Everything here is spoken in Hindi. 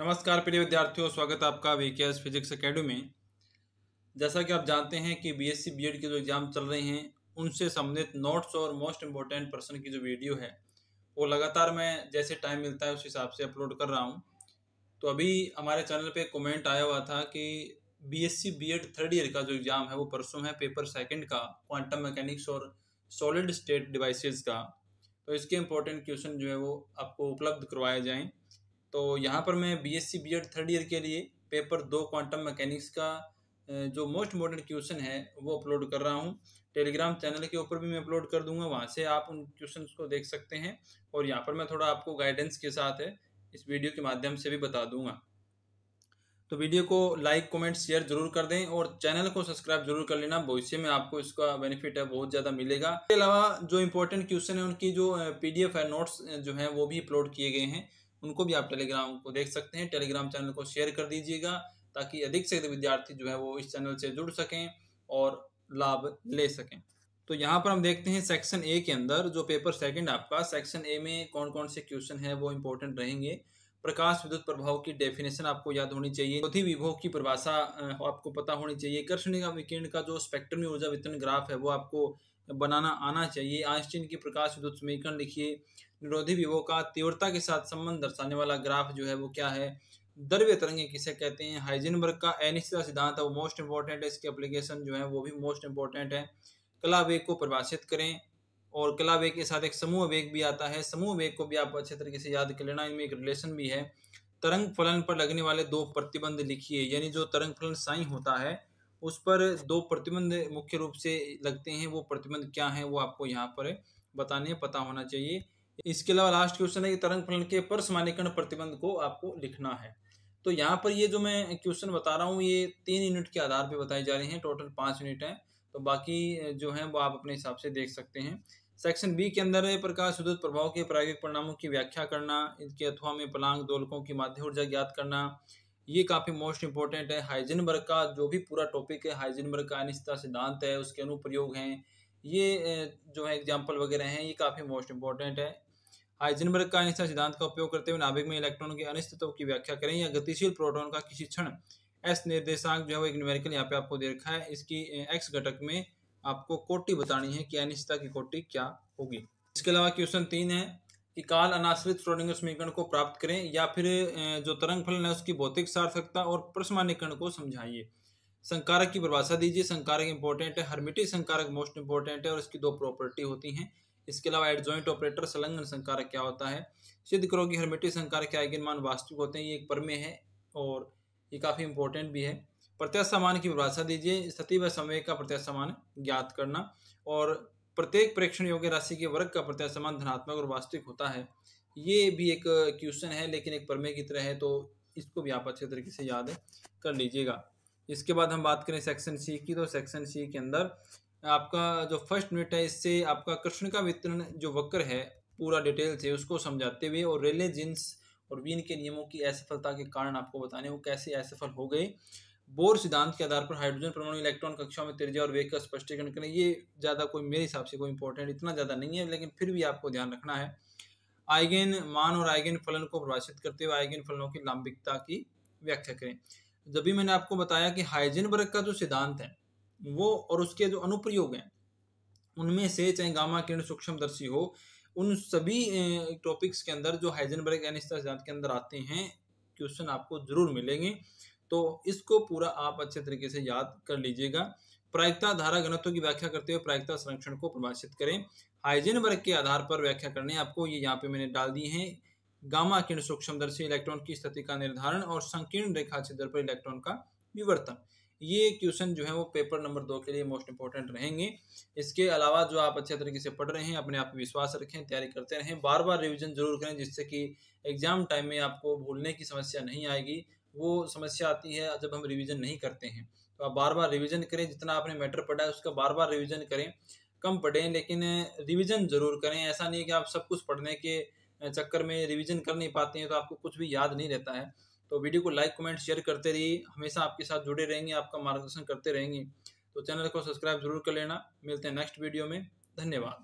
नमस्कार प्रिय विद्यार्थियों स्वागत है आपका वी के फिजिक्स अकेडमी में जैसा कि आप जानते हैं कि B S C B Ed के जो एग्ज़ाम चल रहे हैं उनसे संबंधित नोट्स और मोस्ट इम्पोर्टेंट पर्सन की जो वीडियो है वो लगातार मैं जैसे टाइम मिलता है उस हिसाब से अपलोड कर रहा हूँ तो अभी हमारे चैनल पर कॉमेंट आया हुआ था कि B S C B Ed third year का जो एग्ज़ाम है वो परसों है पेपर सेकेंड का क्वांटम मैकेनिक्स और सॉलिड स्टेट डिवाइसेज का तो इसके इम्पोर्टेंट क्वेश्चन जो है वो आपको उपलब्ध करवाए जाएँ तो यहाँ पर मैं B S C B Ed third year के लिए पेपर दो क्वांटम मैकेनिक्स का जो मोस्ट मॉडर्न क्वेश्चन है वो अपलोड कर रहा हूँ टेलीग्राम चैनल के ऊपर भी मैं अपलोड कर दूंगा वहाँ से आप उन क्वेश्चन को देख सकते हैं और यहाँ पर मैं थोड़ा आपको गाइडेंस के साथ है इस वीडियो के माध्यम से भी बता दूंगा तो वीडियो को लाइक कमेंट शेयर जरूर कर दें और चैनल को सब्सक्राइब जरूर कर लेना भविष्य में आपको इसका बेनिफिट है बहुत ज़्यादा मिलेगा इसके अलावा जो इम्पोर्टेंट क्वेश्चन है उनकी जो पीडीएफ है नोट्स जो हैं वो भी अपलोड किए गए हैं उनको भी आप टेलीग्राम को देख सकते हैं टेलीग्राम चैनल को शेयर कर दीजिएगा ताकि अधिक से अधिक विद्यार्थी जो है वो इस चैनल से जुड़ सकें और लाभ ले सकें तो यहाँ पर हम देखते हैं सेक्शन ए के अंदर जो पेपर सेकंड आपका सेक्शन ए में कौन कौन से क्वेश्चन है वो इम्पोर्टेंट रहेंगे प्रकाश विद्युत प्रभाव की डेफिनेशन आपको याद होनी चाहिए चौथी तो विभो की परिभाषा आपको पता होनी चाहिए कर्षणिका विकिरण का जो स्पेक्ट्रम ऊर्जा वितरण ग्राफ है वो आपको बनाना आना चाहिए आइंस्टीन की प्रकाश विद्युत समीकरण लिखिए निरोधी विभव का तीव्रता के साथ संबंध दर्शाने वाला ग्राफ जो है वो क्या है द्रव्य तरंगे किसे कहते हैं हाइजेनबर्ग का अनिश्चितता सिद्धांत है वो मोस्ट इंपॉर्टेंट है इसके एप्लीकेशन जो है वो भी मोस्ट इंपॉर्टेंट है कला वेग को परिभाषित करें और कला वेग के साथ एक समूह वेग भी आता है समूह वेग को भी आप अच्छे तरीके से याद कर लेना इनमें एक रिलेशन भी है तरंग फलन पर लगने वाले दो प्रतिबंध लिखिए यानी जो तरंग फलन साइन होता है उस पर दो प्रतिबंध मुख्य रूप से लगते हैं वो प्रतिबंध क्या है वो आपको यहाँ पर बताने पता होना चाहिए इसके अलावा लास्ट क्वेश्चन है कि तरंग फलन के परसमानीकरण प्रतिबंध को आपको लिखना है तो यहाँ पर ये जो मैं क्वेश्चन बता रहा हूँ ये तीन यूनिट के आधार पर बताए जा रहे हैं टोटल पाँच यूनिट हैं तो बाकी जो है वो आप अपने हिसाब से देख सकते हैं सेक्शन बी के अंदर प्रकाश विद्युत प्रभाव के प्रायोगिक परिणामों की व्याख्या करना इनके अथवा में पलांग दोलकों की माध्य ऊर्जा ज्ञात करना ये काफ़ी मोस्ट इंपॉर्टेंट है वर्ग का जो भी पूरा टॉपिक है वर्ग का अनिश्चता सिद्धांत है उसके अनुप्रयोग हैं ये जो है एग्जाम्पल वगैरह हैं ये काफ़ी मोस्ट इंपॉर्टेंट है वर्ग का अनिश्चितता सिद्धांत का उपयोग करते हुए नाभिक में इलेक्ट्रॉन के अनिश्चितों की व्याख्या करें या गतिशील प्रोटोन का किसी क्षण एस निर्देशांक जो है वो एक न्यूमेरिकल यहाँ पे आपको दे रखा है इसकी एक्स घटक में आपको कोटि बतानी है कि अनिश्चितता की कोटि क्या होगी इसके अलावा क्वेश्चन तीन है इकाल काल अनाश्रित श्रोडिंग समीकरण को प्राप्त करें या फिर जो तरंग फलन है उसकी भौतिक सार्थकता और प्रसमानीकरण को समझाइए संकारक की परिभाषा दीजिए संकारक इंपॉर्टेंट है हर्मिटिक संकारक मोस्ट इंपॉर्टेंट है और इसकी दो प्रॉपर्टी होती हैं इसके अलावा एडजॉइंट ऑपरेटर संलग्न संकारक क्या होता है सिद्ध करो कि हर्मिटिक संकारक के आइगन मान वास्तविक होते हैं ये एक परमे है और ये काफ़ी इंपॉर्टेंट भी है प्रत्याशा समान की परिभाषा दीजिए स्थिति व समय का प्रत्याशा समान ज्ञात करना और प्रत्येक प्रेक्षण योग्य राशि के वर्ग का प्रत्यय समान धनात्मक और वास्तविक होता है ये भी एक क्वेश्चन है लेकिन एक प्रमेय की तरह है तो इसको भी आप अच्छे तरीके से याद कर लीजिएगा इसके बाद हम बात करें सेक्शन सी की तो सेक्शन सी के अंदर आपका जो फर्स्ट यूनिट है इससे आपका कृष्ण का वितरण जो वक्र है पूरा डिटेल से उसको समझाते हुए और रेले जिन्स और वीन के नियमों की असफलता के कारण आपको बताने वो कैसे असफल हो गए बोर सिद्धांत के आधार पर हाइड्रोजन परमाणु इलेक्ट्रॉन कक्षाओं में त्रिज्या और वेग का स्पष्टीकरण करें ये ज़्यादा कोई मेरे हिसाब से कोई इंपॉर्टेंट इतना ज़्यादा नहीं है लेकिन फिर भी आपको ध्यान रखना है आइगेन मान और आइगेन फलन को प्रभाषित करते हुए आइगेन फलनों की लाम्बिकता की व्याख्या करें जब भी मैंने आपको बताया कि हाइजेनबर्ग का जो सिद्धांत है वो और उसके जो अनुप्रयोग हैं उनमें से चाहे गामा किरण सूक्ष्मदर्शी हो उन सभी टॉपिक्स के अंदर जो हाइजेनबर्ग अनिश्चित सिद्धांत के अंदर आते हैं क्वेश्चन आपको जरूर मिलेंगे तो इसको पूरा आप अच्छे तरीके से याद कर लीजिएगा प्रायिकता धारा घनत्व की व्याख्या करते हुए प्रायिकता संरक्षण को परिभाषित करें हाइजेन वर्ग के आधार पर व्याख्या करने आपको ये यहाँ पे मैंने डाल दी है गामा किरण सूक्ष्म सूक्ष्मदर्शी इलेक्ट्रॉन की स्थिति का निर्धारण और संकीर्ण रेखा छिद्र पर इलेक्ट्रॉन का विवर्तन ये क्वेश्चन जो है वो पेपर नंबर दो के लिए मोस्ट इंपॉर्टेंट रहेंगे इसके अलावा जो आप अच्छे तरीके से पढ़ रहे हैं अपने आप विश्वास रखें तैयारी करते रहें बार बार रिवीजन जरूर करें जिससे कि एग्जाम टाइम में आपको भूलने की समस्या नहीं आएगी वो समस्या आती है जब हम रिवीजन नहीं करते हैं तो आप बार बार रिवीजन करें जितना आपने मैटर पढ़ा है उसका बार बार रिवीजन करें कम पढ़ें लेकिन रिवीजन ज़रूर करें ऐसा नहीं है कि आप सब कुछ पढ़ने के चक्कर में रिवीजन कर नहीं पाते हैं तो आपको कुछ भी याद नहीं रहता है तो वीडियो को लाइक कमेंट शेयर करते रहिए हमेशा आपके साथ जुड़े रहेंगे आपका मार्गदर्शन करते रहेंगे तो चैनल को सब्सक्राइब जरूर कर लेना मिलते हैं नेक्स्ट वीडियो में धन्यवाद